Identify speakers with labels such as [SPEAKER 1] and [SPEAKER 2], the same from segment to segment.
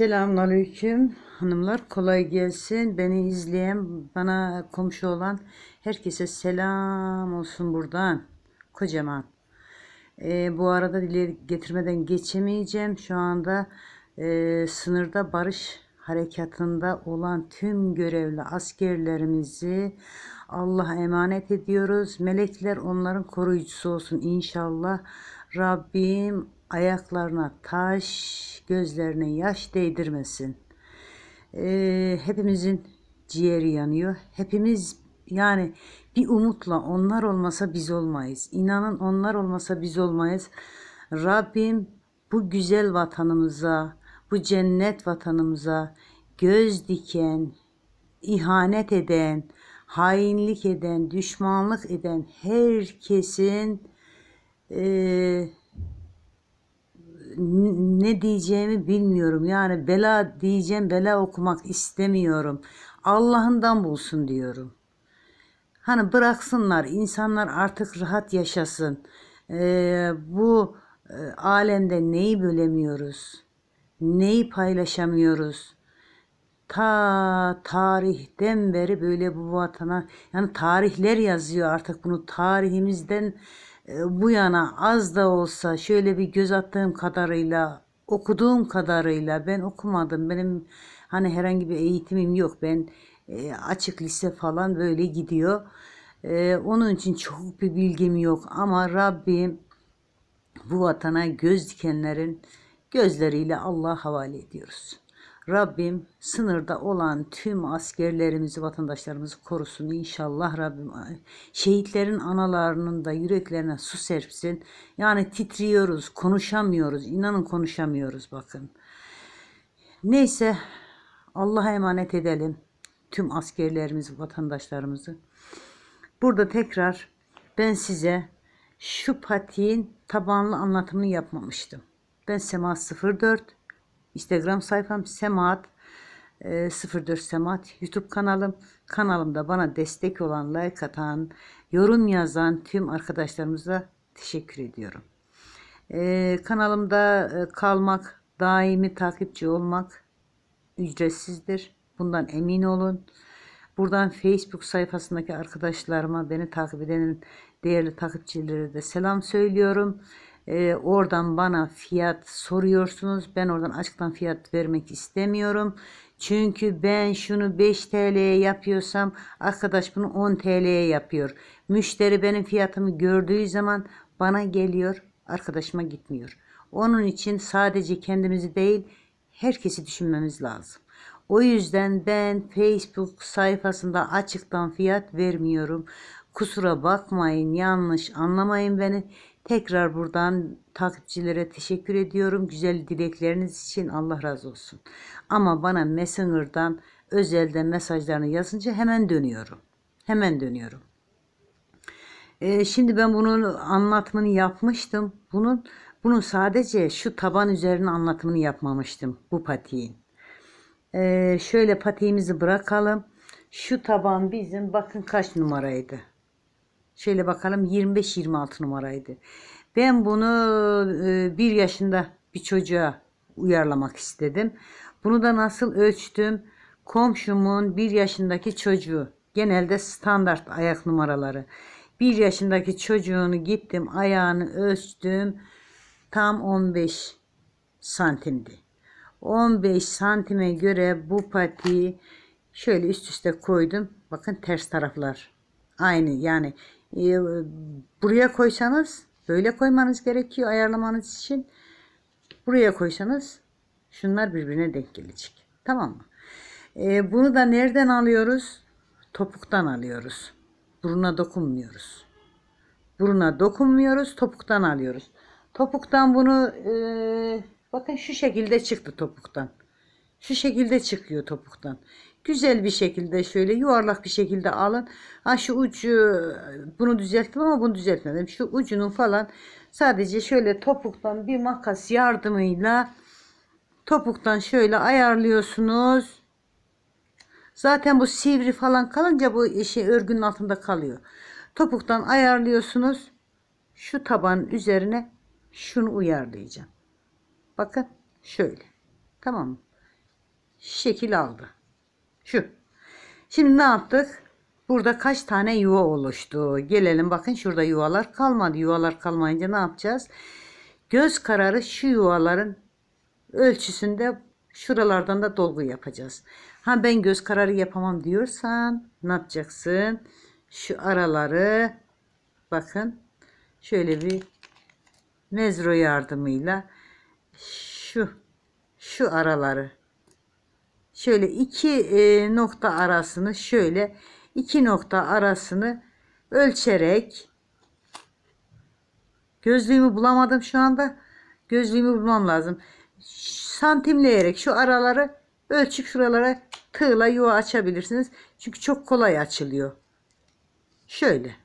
[SPEAKER 1] Selamünaleyküm hanımlar kolay gelsin beni izleyen bana komşu olan herkese selam olsun buradan kocaman ee, bu arada dile getirmeden geçemeyeceğim şu anda e, sınırda barış harekatında olan tüm görevli askerlerimizi Allah'a emanet ediyoruz melekler onların koruyucusu olsun inşallah Rabbim ayaklarına taş, gözlerine yaş değdirmesin. Ee, hepimizin ciğeri yanıyor. Hepimiz yani bir umutla onlar olmasa biz olmayız. İnanın onlar olmasa biz olmayız. Rabbim bu güzel vatanımıza, bu cennet vatanımıza göz diken, ihanet eden, hainlik eden, düşmanlık eden herkesin e, ne diyeceğimi bilmiyorum. Yani bela diyeceğim, bela okumak istemiyorum. Allah'ından bulsun diyorum. Hani bıraksınlar, insanlar artık rahat yaşasın. Ee, bu e, alemde neyi bölemiyoruz? Neyi paylaşamıyoruz? Ta tarihten beri böyle bu vatana yani tarihler yazıyor artık bunu tarihimizden ee, bu yana az da olsa şöyle bir göz attığım kadarıyla okuduğum kadarıyla ben okumadım. Benim hani herhangi bir eğitimim yok. Ben e, açık lise falan böyle gidiyor. E, onun için çok bir bilgim yok ama Rabbim bu vatana göz dikenlerin gözleriyle Allah'a havale ediyoruz. Rabbim sınırda olan tüm askerlerimizi, vatandaşlarımızı korusun inşallah Rabbim. Şehitlerin analarının da yüreklerine su serpsin. Yani titriyoruz, konuşamıyoruz. İnanın konuşamıyoruz bakın. Neyse Allah'a emanet edelim tüm askerlerimizi, vatandaşlarımızı. Burada tekrar ben size şu patiğin tabanlı anlatımını yapmamıştım. Ben Sema 04 Instagram sayfam Semaat e, 04 Semaat YouTube kanalım. Kanalımda bana destek olan, like atan, yorum yazan tüm arkadaşlarımıza teşekkür ediyorum. E, kanalımda e, kalmak, daimi takipçi olmak ücretsizdir. Bundan emin olun. Buradan Facebook sayfasındaki arkadaşlarıma, beni takip eden değerli takipçilere de selam söylüyorum. E, oradan bana fiyat soruyorsunuz. Ben oradan açıktan fiyat vermek istemiyorum. Çünkü ben şunu 5 TL'ye yapıyorsam arkadaş bunu 10 TL'ye yapıyor. Müşteri benim fiyatımı gördüğü zaman bana geliyor, arkadaşıma gitmiyor. Onun için sadece kendimizi değil, herkesi düşünmemiz lazım. O yüzden ben Facebook sayfasında açıktan fiyat vermiyorum. Kusura bakmayın, yanlış anlamayın beni. Tekrar buradan takipçilere teşekkür ediyorum. Güzel dilekleriniz için Allah razı olsun. Ama bana Messenger'dan özelden mesajlarını yazınca hemen dönüyorum. Hemen dönüyorum. Ee, şimdi ben bunun anlatımını yapmıştım. Bunun bunun sadece şu taban üzerine anlatımını yapmamıştım bu patiğin. Ee, şöyle patiğimizi bırakalım. Şu taban bizim bakın kaç numaraydı. Şöyle bakalım 25-26 numaraydı. Ben bunu e, bir yaşında bir çocuğa uyarlamak istedim. Bunu da nasıl ölçtüm? Komşumun bir yaşındaki çocuğu. Genelde standart ayak numaraları. Bir yaşındaki çocuğunu gittim ayağını ölçtüm. Tam 15 santimdi. 15 santime göre bu patiği şöyle üst üste koydum. Bakın ters taraflar aynı yani ee, buraya koysanız böyle koymanız gerekiyor ayarlamanız için. Buraya koysanız şunlar birbirine denk gelecek. Tamam mı? E, bunu da nereden alıyoruz? Topuktan alıyoruz. Buruna dokunmuyoruz. Buruna dokunmuyoruz. Topuktan alıyoruz. Topuktan bunu e, bakın şu şekilde çıktı topuktan. Şu şekilde çıkıyor topuktan. Güzel bir şekilde şöyle yuvarlak bir şekilde alın. Ha şu ucu bunu düzelttim ama bunu düzeltmedim. Şu ucunun falan sadece şöyle topuktan bir makas yardımıyla topuktan şöyle ayarlıyorsunuz. Zaten bu sivri falan kalınca bu işi şey, örgünün altında kalıyor. Topuktan ayarlıyorsunuz. Şu tabanın üzerine şunu uyarlayacağım. Bakın şöyle. Tamam mı? şekil aldı. Şu. Şimdi ne yaptık? Burada kaç tane yuva oluştu? Gelelim bakın şurada yuvalar kalmadı. Yuvalar kalmayınca ne yapacağız? Göz kararı şu yuvaların ölçüsünde şuralardan da dolgu yapacağız. Ha ben göz kararı yapamam diyorsan ne yapacaksın? Şu araları bakın şöyle bir mezro yardımıyla şu şu araları şöyle iki e, nokta arasını şöyle iki nokta arasını ölçerek gözlüğümü bulamadım şu anda gözlüğümü bulmam lazım santimleyerek şu araları ölçüp şuralara tığla yuva açabilirsiniz çünkü çok kolay açılıyor şöyle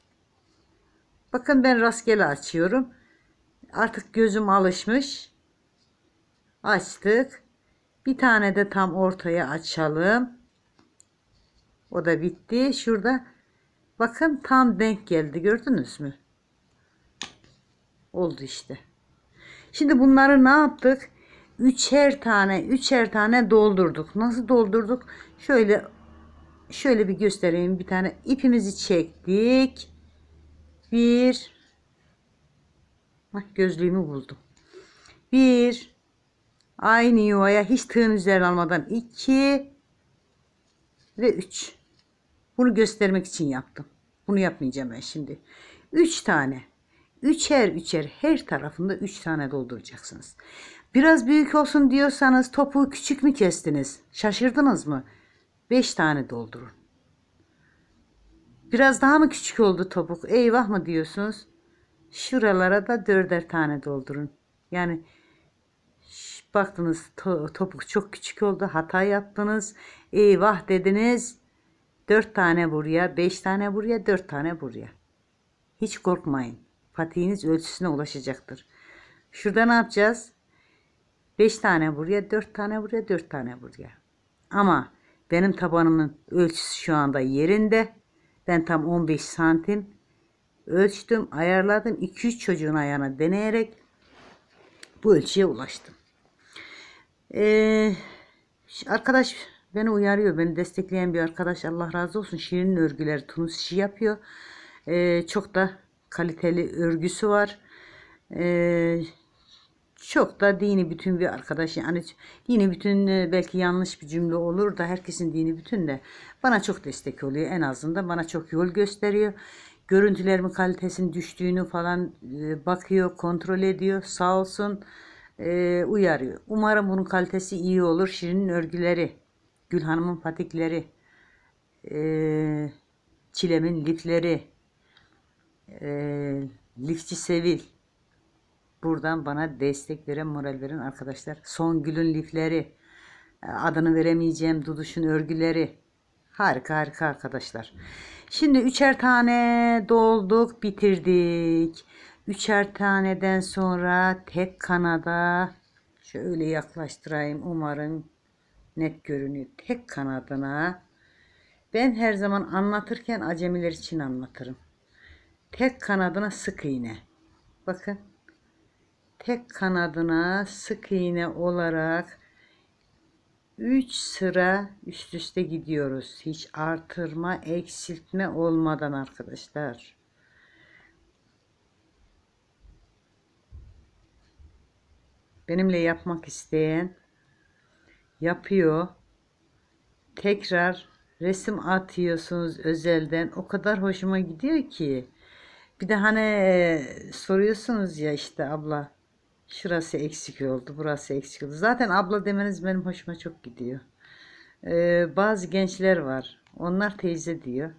[SPEAKER 1] bakın ben rastgele açıyorum artık gözüm alışmış açtık bir tane de tam ortaya açalım. O da bitti. Şurada bakın tam denk geldi. Gördünüz mü? Oldu işte. Şimdi bunları ne yaptık? Üçer tane, üçer tane doldurduk. Nasıl doldurduk? Şöyle şöyle bir göstereyim. Bir tane ipimizi çektik. Bir Bak gözlüğümü buldum. Bir Aynı yuvaya hiç tığın üzerine almadan 2 ve 3. Bunu göstermek için yaptım. Bunu yapmayacağım ben şimdi. 3 tane. Üçer üçer her tarafında 3 tane dolduracaksınız. Biraz büyük olsun diyorsanız topuğu küçük mü kestiniz? Şaşırdınız mı? 5 tane doldurun. Biraz daha mı küçük oldu topuk? Eyvah mı diyorsunuz? Şuralara da dörder tane doldurun. Yani Baktınız to topuk çok küçük oldu. Hata yaptınız. Eyvah dediniz. 4 tane buraya, 5 tane buraya, 4 tane buraya. Hiç korkmayın. Patiğiniz ölçüsüne ulaşacaktır. Şurada ne yapacağız? 5 tane buraya, 4 tane buraya, 4 tane buraya. Ama benim tabanımın ölçüsü şu anda yerinde. Ben tam 15 santim ölçtüm, ayarladım. 2-3 çocuğun ayağına deneyerek bu ölçüye ulaştım. Ee, arkadaş beni uyarıyor. Beni destekleyen bir arkadaş Allah razı olsun. Şirin örgüleri Tunus işi yapıyor. Ee, çok da kaliteli örgüsü var. Ee, çok da dini bütün bir arkadaş yani dini bütün e, belki yanlış bir cümle olur da herkesin dini bütün de bana çok destek oluyor en azından bana çok yol gösteriyor görüntülerimin kalitesinin düştüğünü falan e, bakıyor kontrol ediyor sağ olsun e, uyarıyor. Umarım bunun kalitesi iyi olur. Şirin'in örgüleri, Gül Hanım'ın patikleri, e, Çilem'in lifleri, e, lifçi Sevil. Buradan bana destek veren, moral veren arkadaşlar. Songül'ün lifleri, e, adını veremeyeceğim Duduş'un örgüleri. Harika harika arkadaşlar. Şimdi üçer tane dolduk, bitirdik. Üçer taneden sonra tek kanada şöyle yaklaştırayım umarım net görünüyor. Tek kanadına ben her zaman anlatırken acemiler için anlatırım. Tek kanadına sık iğne. Bakın. Tek kanadına sık iğne olarak 3 sıra üst üste gidiyoruz. Hiç artırma, eksiltme olmadan arkadaşlar. Benimle yapmak isteyen yapıyor. Tekrar resim atıyorsunuz özelden. O kadar hoşuma gidiyor ki. Bir de hani e, soruyorsunuz ya işte abla şurası eksik oldu, burası eksik oldu. Zaten abla demeniz benim hoşuma çok gidiyor. Ee, bazı gençler var. Onlar teyze diyor.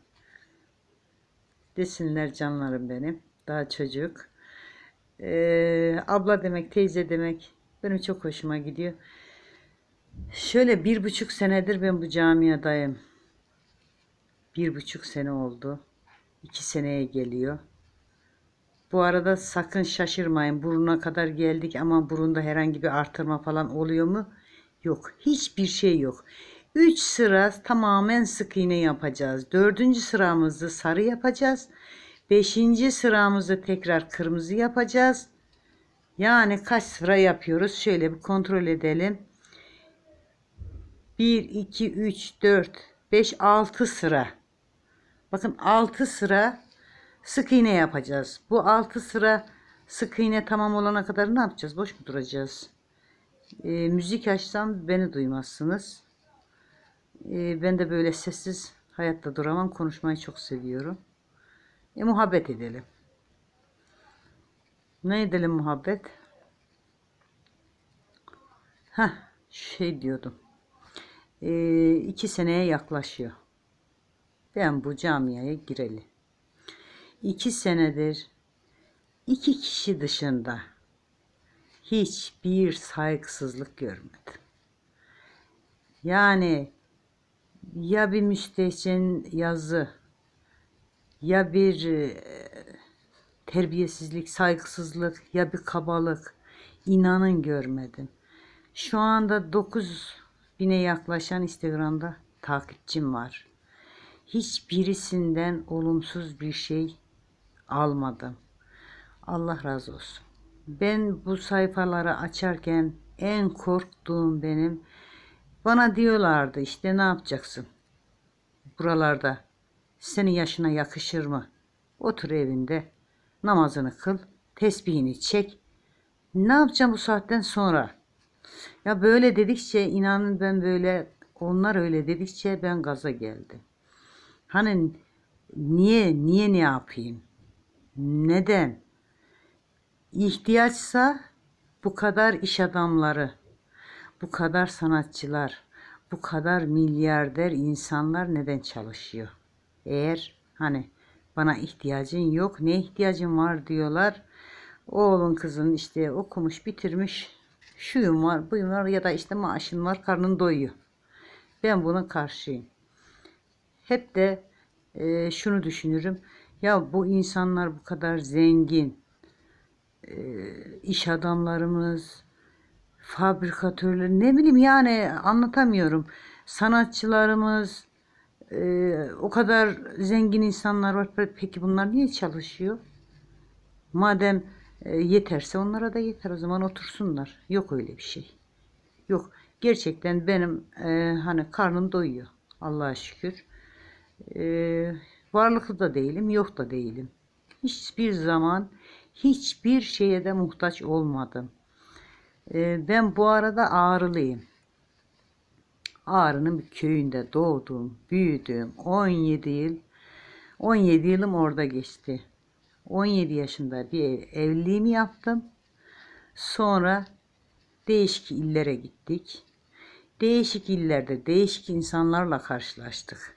[SPEAKER 1] Desinler canlarım benim. Daha çocuk. Ee, abla demek, teyze demek benim çok hoşuma gidiyor. Şöyle bir buçuk senedir ben bu camiadayım. Bir buçuk sene oldu. İki seneye geliyor. Bu arada sakın şaşırmayın. Buruna kadar geldik ama burunda herhangi bir artırma falan oluyor mu? Yok. Hiçbir şey yok. Üç sıra tamamen sık iğne yapacağız. Dördüncü sıramızı sarı yapacağız. Beşinci sıramızı tekrar kırmızı yapacağız. Yani kaç sıra yapıyoruz? Şöyle bir kontrol edelim. 1, 2, 3, 4, 5, 6 sıra. Bakın 6 sıra sık iğne yapacağız. Bu 6 sıra sık iğne tamam olana kadar ne yapacağız? Boş mu duracağız? E, müzik açsam beni duymazsınız. E, ben de böyle sessiz hayatta duramam. Konuşmayı çok seviyorum. E, muhabbet edelim. Ne edelim muhabbet? Ha şey diyordum. Ee, iki seneye yaklaşıyor. Ben bu camiaya gireli. İki senedir iki kişi dışında hiçbir saygısızlık görmedim. Yani ya bir müstehcen yazı ya bir e, terbiyesizlik, saygısızlık ya bir kabalık. inanın görmedim. Şu anda 9 bine yaklaşan Instagram'da takipçim var. Hiçbirisinden olumsuz bir şey almadım. Allah razı olsun. Ben bu sayfaları açarken en korktuğum benim bana diyorlardı işte ne yapacaksın? Buralarda senin yaşına yakışır mı? Otur evinde namazını kıl, tesbihini çek. Ne yapacağım bu saatten sonra? Ya böyle dedikçe inanın ben böyle onlar öyle dedikçe ben gaza geldi. Hani niye niye ne yapayım? Neden? İhtiyaçsa bu kadar iş adamları, bu kadar sanatçılar, bu kadar milyarder insanlar neden çalışıyor? Eğer hani bana ihtiyacın yok. Ne ihtiyacın var diyorlar. Oğlun kızın işte okumuş bitirmiş. Şuyum var buyum var ya da işte maaşın var karnın doyuyor. Ben buna karşıyım. Hep de e, şunu düşünürüm. Ya bu insanlar bu kadar zengin. E, iş adamlarımız, fabrikatörler ne bileyim yani anlatamıyorum. Sanatçılarımız, ee, o kadar zengin insanlar var. Peki bunlar niye çalışıyor? Madem e, yeterse onlara da yeter. O zaman otursunlar. Yok öyle bir şey. Yok. Gerçekten benim e, hani karnım doyuyor. Allah'a şükür. E, varlıklı da değilim, yok da değilim. Hiçbir zaman hiçbir şeye de muhtaç olmadım. E, ben bu arada ağrılıyım. Ağrı'nın bir köyünde doğdum, büyüdüm. 17 yıl 17 yılım orada geçti. 17 yaşında bir ev, evliliğimi yaptım. Sonra değişik illere gittik. Değişik illerde değişik insanlarla karşılaştık.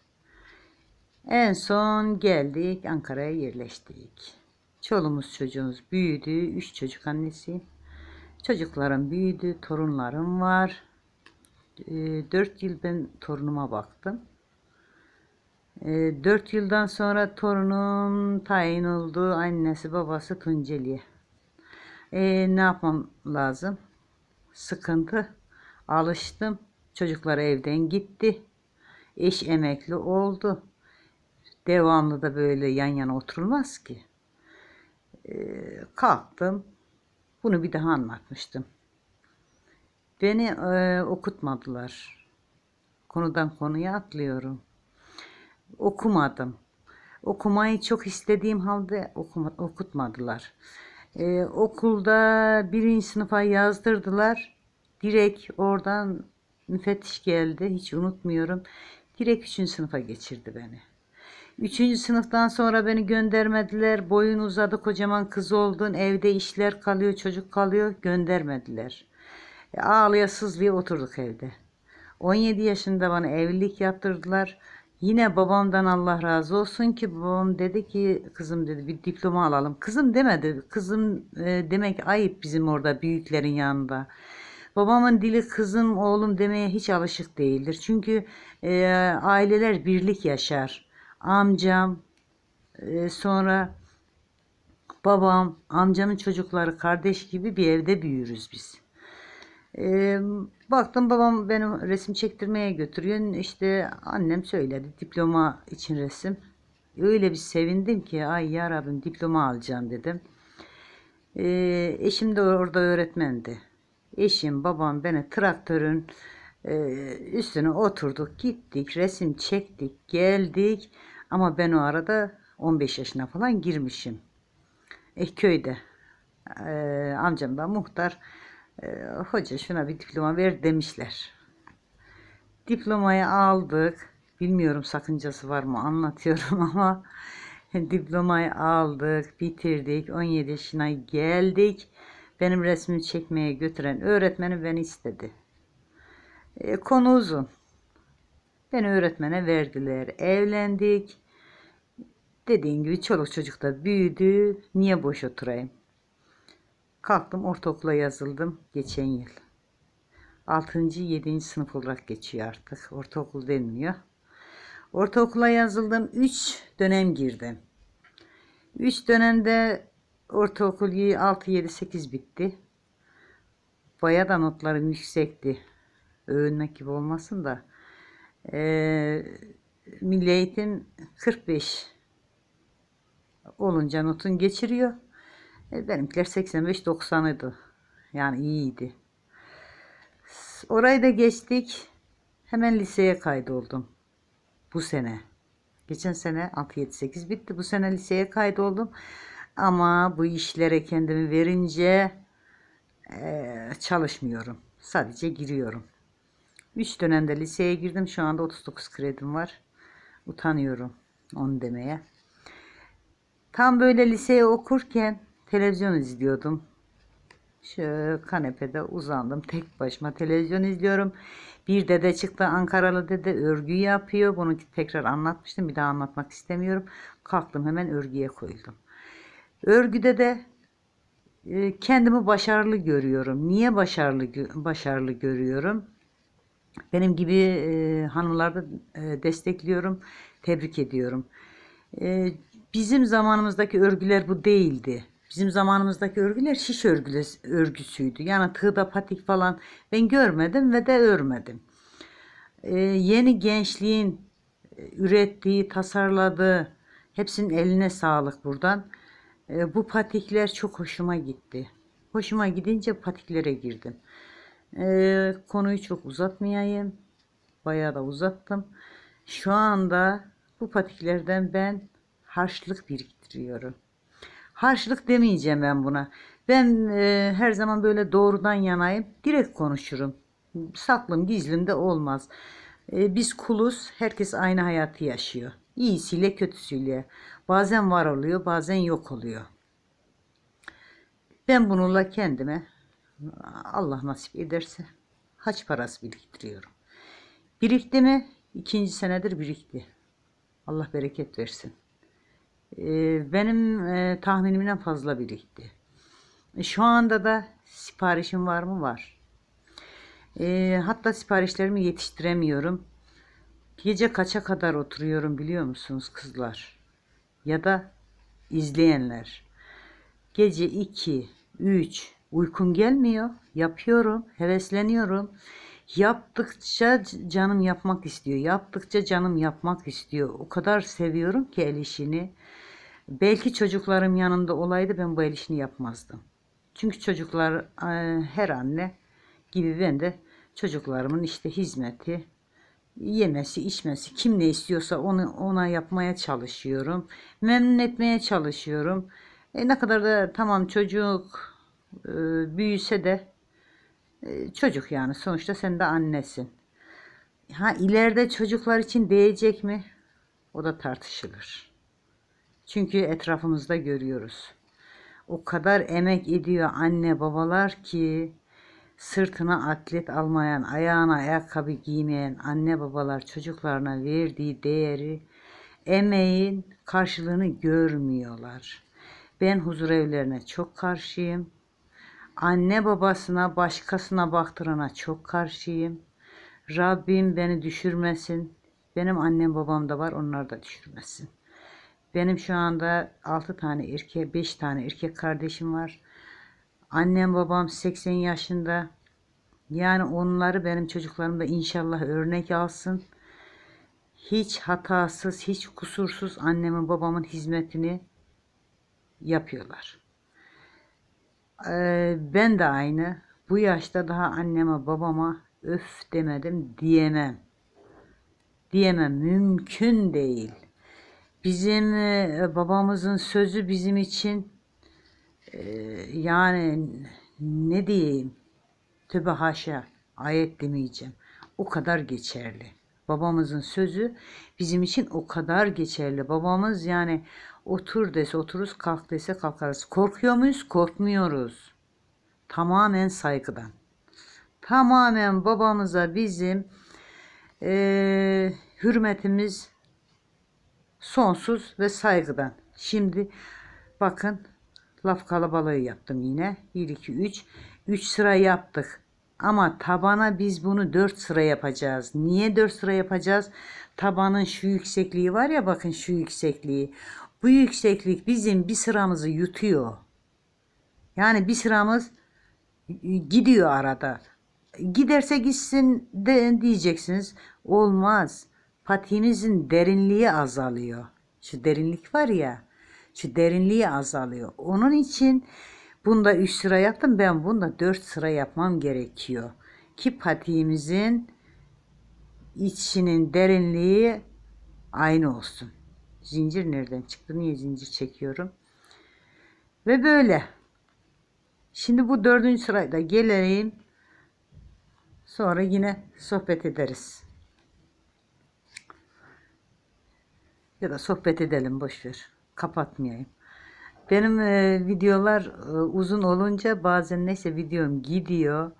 [SPEAKER 1] En son geldik Ankara'ya yerleştik. Çolumuz çocuğumuz büyüdü. Üç çocuk annesi. Çocuklarım büyüdü. Torunlarım var. 4 ee, yıl ben torunuma baktım. 4 ee, yıldan sonra torunum tayin oldu. Annesi babası Tunceli'ye. Ee, ne yapmam lazım? Sıkıntı. Alıştım. Çocuklar evden gitti. Eş emekli oldu. Devamlı da böyle yan yana oturulmaz ki. kalktım. Bunu bir daha anlatmıştım. Beni e, okutmadılar. Konudan konuya atlıyorum. Okumadım. Okumayı çok istediğim halde okuma, okutmadılar. E, okulda birinci sınıfa yazdırdılar. Direkt oradan müfettiş geldi. Hiç unutmuyorum. Direkt üçüncü sınıfa geçirdi beni. Üçüncü sınıftan sonra beni göndermediler. Boyun uzadı kocaman kız oldun. Evde işler kalıyor çocuk kalıyor. Göndermediler. E, ağlaya oturduk evde. 17 yaşında bana evlilik yaptırdılar. Yine babamdan Allah razı olsun ki babam dedi ki kızım dedi bir diploma alalım. Kızım demedi. Kızım e, demek ayıp bizim orada büyüklerin yanında. Babamın dili kızım oğlum demeye hiç alışık değildir. Çünkü e, aileler birlik yaşar. Amcam e, sonra babam, amcamın çocukları kardeş gibi bir evde büyürüz biz. E, baktım babam benim resim çektirmeye götürüyor. İşte annem söyledi diploma için resim. Öyle bir sevindim ki ay ya Rabbim diploma alacağım dedim. E, eşim de orada öğretmendi. Eşim babam beni traktörün e, üstüne oturduk gittik resim çektik geldik. Ama ben o arada 15 yaşına falan girmişim. E, köyde e, amcam da muhtar ee, hoca şuna bir diploma ver demişler. Diplomayı aldık. Bilmiyorum sakıncası var mı anlatıyorum ama diplomayı aldık, bitirdik. 17 yaşına geldik. Benim resmimi çekmeye götüren öğretmenim beni istedi. E, konu uzun. Beni öğretmene verdiler. Evlendik. Dediğim gibi çoluk çocuk da büyüdü. Niye boş oturayım? Kalktım ortaokula yazıldım geçen yıl. 6. 7. sınıf olarak geçiyor artık. Ortaokul denmiyor. Ortaokula yazıldım. 3 dönem girdim. 3 dönemde ortaokul 6, 7, 8 bitti. Baya da notlarım yüksekti. Övünmek gibi olmasın da. Ee, Milli Eğitim 45 olunca notun geçiriyor. E, benimkiler 85 idi, Yani iyiydi. Orayı da geçtik. Hemen liseye kaydoldum. Bu sene. Geçen sene 6-7-8 bitti. Bu sene liseye kaydoldum. Ama bu işlere kendimi verince e, çalışmıyorum. Sadece giriyorum. 3 dönemde liseye girdim. Şu anda 39 kredim var. Utanıyorum onu demeye. Tam böyle liseye okurken televizyon izliyordum. Şöyle kanepede uzandım. Tek başıma televizyon izliyorum. Bir dede çıktı Ankaralı dede örgü yapıyor. Bunu tekrar anlatmıştım. Bir daha anlatmak istemiyorum. Kalktım hemen örgüye koyuldum. Örgüde de kendimi başarılı görüyorum. Niye başarılı başarılı görüyorum? Benim gibi e, hanımlarda e, destekliyorum, tebrik ediyorum. E, bizim zamanımızdaki örgüler bu değildi. Bizim zamanımızdaki örgüler şiş örgü, örgüsüydü. Yani tığda patik falan ben görmedim ve de örmedim. Ee, yeni gençliğin e, ürettiği, tasarladığı hepsinin eline sağlık buradan. Ee, bu patikler çok hoşuma gitti. Hoşuma gidince patiklere girdim. Ee, konuyu çok uzatmayayım. Bayağı da uzattım. Şu anda bu patiklerden ben harçlık biriktiriyorum. Harçlık demeyeceğim ben buna. Ben e, her zaman böyle doğrudan yanayım. Direkt konuşurum. Saklım gizlim de olmaz. E, biz kuluz. Herkes aynı hayatı yaşıyor. İyisiyle kötüsüyle. Bazen var oluyor bazen yok oluyor. Ben bununla kendime Allah nasip ederse haç parası biriktiriyorum. Birikti mi? İkinci senedir birikti. Allah bereket versin. Ee, benim e, tahminimden fazla birikti. E, şu anda da siparişim var mı? Var. E, hatta siparişlerimi yetiştiremiyorum. Gece kaça kadar oturuyorum biliyor musunuz kızlar? Ya da izleyenler. Gece 2, 3 uykum gelmiyor. Yapıyorum, hevesleniyorum. Yaptıkça canım yapmak istiyor. Yaptıkça canım yapmak istiyor. O kadar seviyorum ki el işini. Belki çocuklarım yanında olaydı ben bu el işini yapmazdım. Çünkü çocuklar e, her anne gibi ben de çocuklarımın işte hizmeti, yemesi, içmesi, kim ne istiyorsa onu ona yapmaya çalışıyorum. Memnun etmeye çalışıyorum. E ne kadar da tamam çocuk e, büyüse de e, çocuk yani sonuçta sen de annesin. Ha ileride çocuklar için değecek mi? O da tartışılır. Çünkü etrafımızda görüyoruz. O kadar emek ediyor anne babalar ki sırtına atlet almayan, ayağına ayakkabı giymeyen anne babalar çocuklarına verdiği değeri emeğin karşılığını görmüyorlar. Ben huzur evlerine çok karşıyım. Anne babasına, başkasına baktırana çok karşıyım. Rabbim beni düşürmesin. Benim annem babam da var, onlar da düşürmesin. Benim şu anda 6 tane erkek, 5 tane erkek kardeşim var. Annem babam 80 yaşında. Yani onları benim çocuklarım da inşallah örnek alsın. Hiç hatasız, hiç kusursuz annemin babamın hizmetini yapıyorlar. Ee, ben de aynı. Bu yaşta daha anneme babama öf demedim diyemem. Diyemem mümkün değil. Bizim e, babamızın sözü bizim için e, yani ne diyeyim tübe haşa ayet demeyeceğim. O kadar geçerli. Babamızın sözü bizim için o kadar geçerli. Babamız yani otur dese otururuz, kalk dese kalkarız. Korkuyor muyuz? Korkmuyoruz. Tamamen saygıdan. Tamamen babamıza bizim e, hürmetimiz sonsuz ve saygıdan. Şimdi bakın laf kalabalığı yaptım yine. 1, 2, 3. 3 sıra yaptık. Ama tabana biz bunu 4 sıra yapacağız. Niye 4 sıra yapacağız? Tabanın şu yüksekliği var ya bakın şu yüksekliği. Bu yükseklik bizim bir sıramızı yutuyor. Yani bir sıramız gidiyor arada. Giderse gitsin de diyeceksiniz. Olmaz patiğimizin derinliği azalıyor. Şu derinlik var ya, şu derinliği azalıyor. Onun için bunda 3 sıra yaptım, ben bunda 4 sıra yapmam gerekiyor. Ki patiğimizin içinin derinliği aynı olsun. Zincir nereden çıktı? Niye zincir çekiyorum? Ve böyle. Şimdi bu dördüncü sırada geleyim. Sonra yine sohbet ederiz. Ya da sohbet edelim boşver. Kapatmayayım. Benim e, videolar e, uzun olunca bazen neyse videom gidiyor.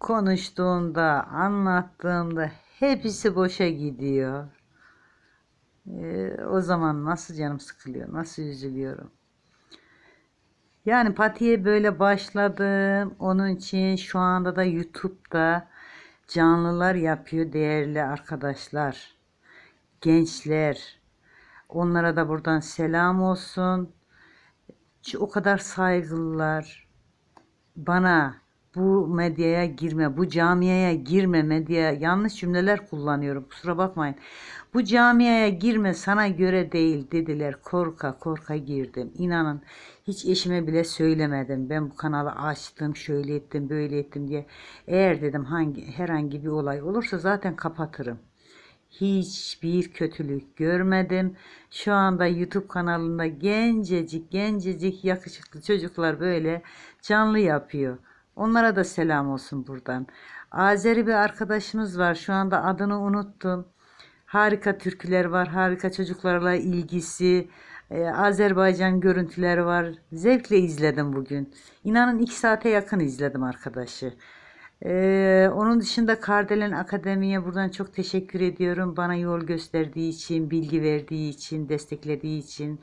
[SPEAKER 1] Konuştuğumda, anlattığımda hepsi boşa gidiyor. E, o zaman nasıl canım sıkılıyor, nasıl üzülüyorum. Yani patiye böyle başladım. Onun için şu anda da YouTube'da canlılar yapıyor değerli arkadaşlar. Gençler Onlara da buradan selam olsun. O kadar saygılılar. Bana bu medyaya girme, bu camiyeye girme medya yanlış cümleler kullanıyorum kusura bakmayın. Bu camiyeye girme sana göre değil dediler. Korka korka girdim. İnanın hiç eşime bile söylemedim. Ben bu kanalı açtım, şöyle ettim, böyle ettim diye. Eğer dedim hangi herhangi bir olay olursa zaten kapatırım hiçbir kötülük görmedim. Şu anda YouTube kanalında gencecik gencecik yakışıklı çocuklar böyle canlı yapıyor. Onlara da selam olsun buradan. Azeri bir arkadaşımız var. Şu anda adını unuttum. Harika türküler var, harika çocuklarla ilgisi, ee, Azerbaycan görüntüleri var. Zevkle izledim bugün. İnanın iki saate yakın izledim arkadaşı. Ee, onun dışında Kardelen Akademi'ye buradan çok teşekkür ediyorum. Bana yol gösterdiği için, bilgi verdiği için, desteklediği için.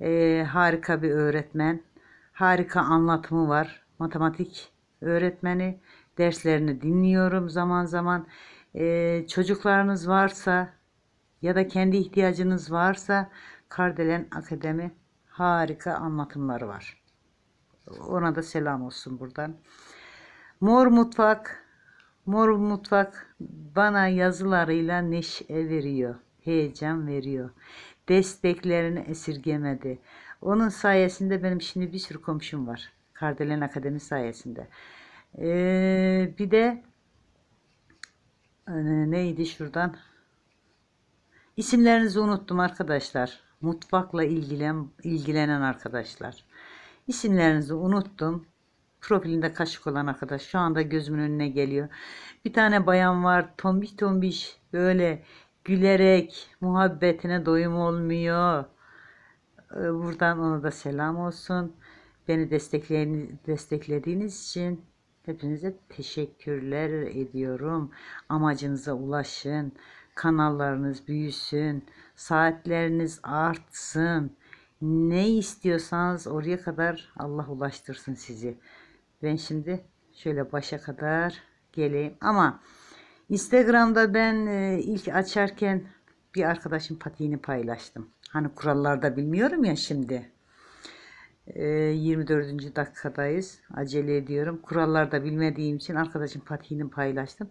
[SPEAKER 1] Ee, harika bir öğretmen. Harika anlatımı var. Matematik öğretmeni. Derslerini dinliyorum zaman zaman. Ee, çocuklarınız varsa ya da kendi ihtiyacınız varsa Kardelen Akademi harika anlatımları var. Ona da selam olsun buradan. Mor mutfak, mor mutfak bana yazılarıyla neşe veriyor, heyecan veriyor. Desteklerini esirgemedi. Onun sayesinde benim şimdi bir sürü komşum var. Kardelen Akademi sayesinde. Ee, bir de e, neydi şuradan? İsimlerinizi unuttum arkadaşlar. Mutfakla ilgilen, ilgilenen arkadaşlar. İsimlerinizi unuttum profilinde kaşık olan arkadaş şu anda gözümün önüne geliyor. Bir tane bayan var tombiş tombiş böyle gülerek muhabbetine doyum olmuyor. Ee, buradan ona da selam olsun. Beni desteklediğiniz için hepinize teşekkürler ediyorum. Amacınıza ulaşın. Kanallarınız büyüsün. Saatleriniz artsın. Ne istiyorsanız oraya kadar Allah ulaştırsın sizi. Ben şimdi şöyle başa kadar geleyim. Ama Instagram'da ben e, ilk açarken bir arkadaşım patiğini paylaştım. Hani kurallarda bilmiyorum ya şimdi. 24. E, dakikadayız. Acele ediyorum. Kurallarda bilmediğim için arkadaşım patiğini paylaştım.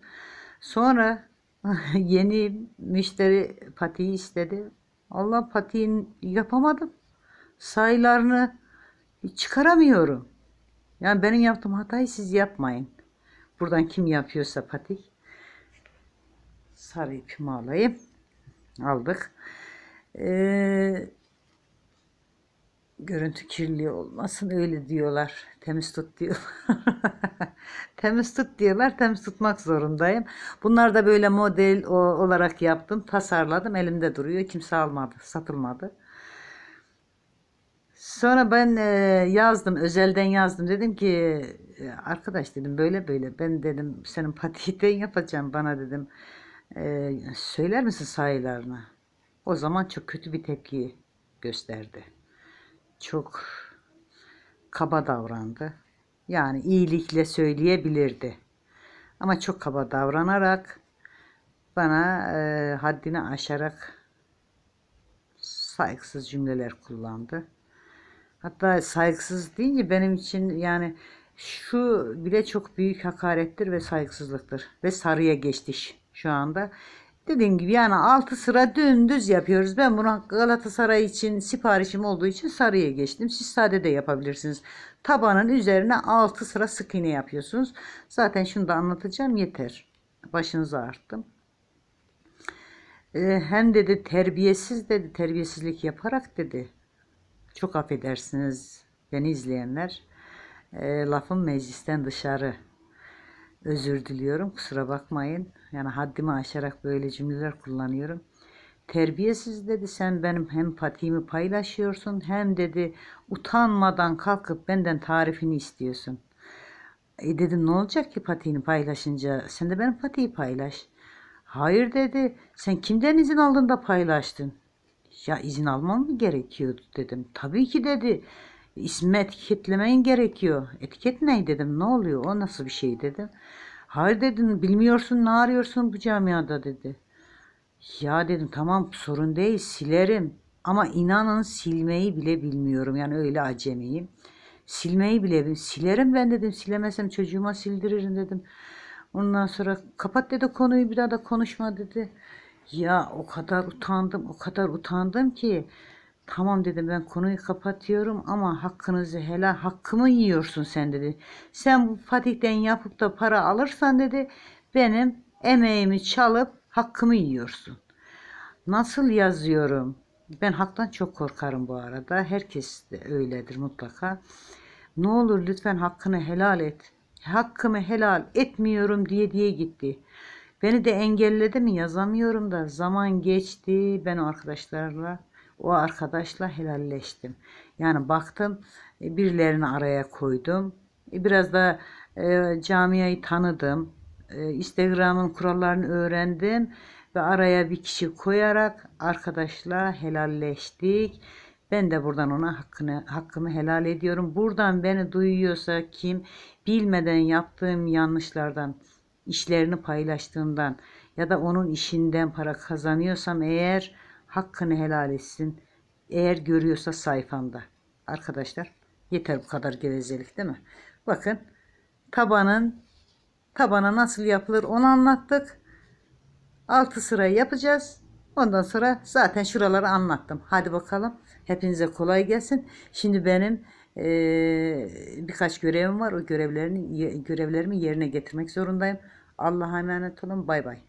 [SPEAKER 1] Sonra yeni müşteri patiği istedi. Allah patiğin yapamadım. Sayılarını çıkaramıyorum. Yani benim yaptığım hatayı siz yapmayın. Buradan kim yapıyorsa patik. Sarı ipimi alayım. Aldık. Ee, görüntü kirli olmasın öyle diyorlar. Temiz tut diyor. temiz tut diyorlar. Temiz tutmak zorundayım. Bunlar da böyle model olarak yaptım. Tasarladım. Elimde duruyor. Kimse almadı. Satılmadı. Sonra ben e, yazdım, özelden yazdım. Dedim ki e, arkadaş dedim böyle böyle ben dedim senin patiten yapacağım bana dedim. E, söyler misin sayılarını? O zaman çok kötü bir tepki gösterdi. Çok kaba davrandı. Yani iyilikle söyleyebilirdi. Ama çok kaba davranarak bana e, haddini aşarak saygısız cümleler kullandı. Hatta saygısız deyince benim için yani şu bile çok büyük hakarettir ve saygısızlıktır. Ve sarıya geçtiş şu anda. Dediğim gibi yani altı sıra dümdüz yapıyoruz. Ben bunu Galatasaray için siparişim olduğu için sarıya geçtim. Siz sade de yapabilirsiniz. Tabanın üzerine altı sıra sık iğne yapıyorsunuz. Zaten şunu da anlatacağım yeter. Başınızı arttım. Ee, hem dedi terbiyesiz dedi terbiyesizlik yaparak dedi çok affedersiniz beni izleyenler. E, lafım meclisten dışarı. Özür diliyorum kusura bakmayın. Yani haddimi aşarak böyle cümleler kullanıyorum. Terbiyesiz dedi sen benim hem patiğimi paylaşıyorsun hem dedi utanmadan kalkıp benden tarifini istiyorsun. E dedim ne olacak ki patiğini paylaşınca sen de benim patiği paylaş. Hayır dedi sen kimden izin aldın da paylaştın. Ya izin almam mı gerekiyordu dedim. Tabii ki dedi. İsmi etiketlemen gerekiyor. Etiket ne dedim. Ne oluyor? O nasıl bir şey dedim. Hayır dedim. Bilmiyorsun ne arıyorsun bu camiada dedi. Ya dedim tamam sorun değil silerim. Ama inanın silmeyi bile bilmiyorum. Yani öyle acemiyim. Silmeyi bile silerim ben dedim. Silemezsem çocuğuma sildiririm dedim. Ondan sonra kapat dedi konuyu bir daha da konuşma dedi. Ya o kadar utandım, o kadar utandım ki Tamam dedim ben konuyu kapatıyorum ama hakkınızı helal hakkımı yiyorsun sen dedi. Sen bu Fatih'ten yapıp da para alırsan dedi benim emeğimi çalıp hakkımı yiyorsun. Nasıl yazıyorum? Ben haktan çok korkarım bu arada. Herkes de öyledir mutlaka. Ne olur lütfen hakkını helal et. Hakkımı helal etmiyorum diye diye gitti. Beni de engelledi mi yazamıyorum da zaman geçti. Ben o arkadaşlarla o arkadaşla helalleştim. Yani baktım e, birilerini araya koydum. E, biraz da e, camiayı tanıdım. E, Instagram'ın kurallarını öğrendim ve araya bir kişi koyarak arkadaşla helalleştik. Ben de buradan ona hakkını, hakkımı helal ediyorum. Buradan beni duyuyorsa kim bilmeden yaptığım yanlışlardan işlerini paylaştığından ya da onun işinden para kazanıyorsam eğer hakkını helal etsin. Eğer görüyorsa sayfamda. Arkadaşlar yeter bu kadar gevezelik değil mi? Bakın tabanın tabana nasıl yapılır onu anlattık. 6 sırayı yapacağız. Ondan sonra zaten şuraları anlattım. Hadi bakalım. Hepinize kolay gelsin. Şimdi benim e, birkaç görevim var. O görevlerini görevlerimi yerine getirmek zorundayım. Allah'a emanet olun. Bay bay.